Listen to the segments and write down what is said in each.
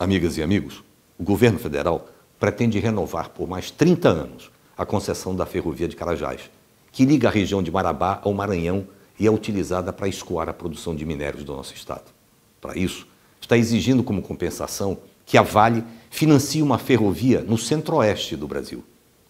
Amigas e amigos, o governo federal pretende renovar por mais 30 anos a concessão da ferrovia de Carajás, que liga a região de Marabá ao Maranhão e é utilizada para escoar a produção de minérios do nosso estado. Para isso, está exigindo como compensação que a Vale financie uma ferrovia no centro-oeste do Brasil.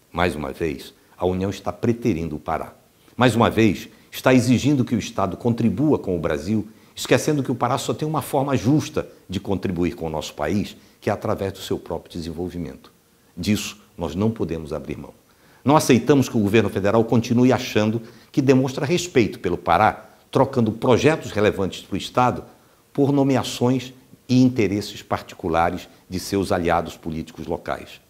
Mais uma vez, a União está preterindo o Pará. Mais uma vez, está exigindo que o Estado contribua com o Brasil esquecendo que o Pará só tem uma forma justa de contribuir com o nosso país, que é através do seu próprio desenvolvimento. Disso nós não podemos abrir mão. Não aceitamos que o governo federal continue achando que demonstra respeito pelo Pará, trocando projetos relevantes para o Estado por nomeações e interesses particulares de seus aliados políticos locais.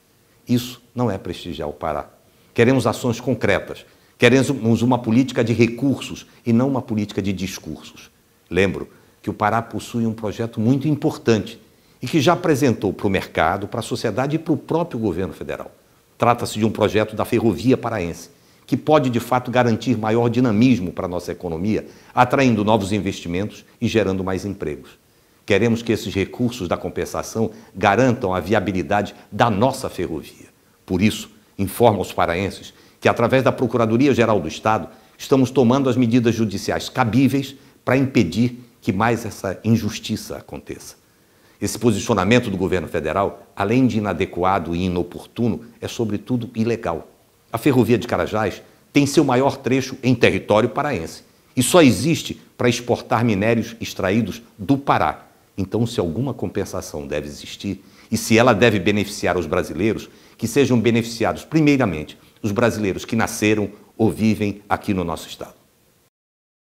Isso não é prestigiar o Pará. Queremos ações concretas, queremos uma política de recursos e não uma política de discursos. Lembro que o Pará possui um projeto muito importante e que já apresentou para o mercado, para a sociedade e para o próprio governo federal. Trata-se de um projeto da Ferrovia Paraense, que pode de fato garantir maior dinamismo para a nossa economia, atraindo novos investimentos e gerando mais empregos. Queremos que esses recursos da compensação garantam a viabilidade da nossa ferrovia. Por isso, informo aos paraenses que, através da Procuradoria-Geral do Estado, estamos tomando as medidas judiciais cabíveis para impedir que mais essa injustiça aconteça. Esse posicionamento do governo federal, além de inadequado e inoportuno, é sobretudo ilegal. A ferrovia de Carajás tem seu maior trecho em território paraense e só existe para exportar minérios extraídos do Pará. Então, se alguma compensação deve existir e se ela deve beneficiar os brasileiros, que sejam beneficiados primeiramente os brasileiros que nasceram ou vivem aqui no nosso estado.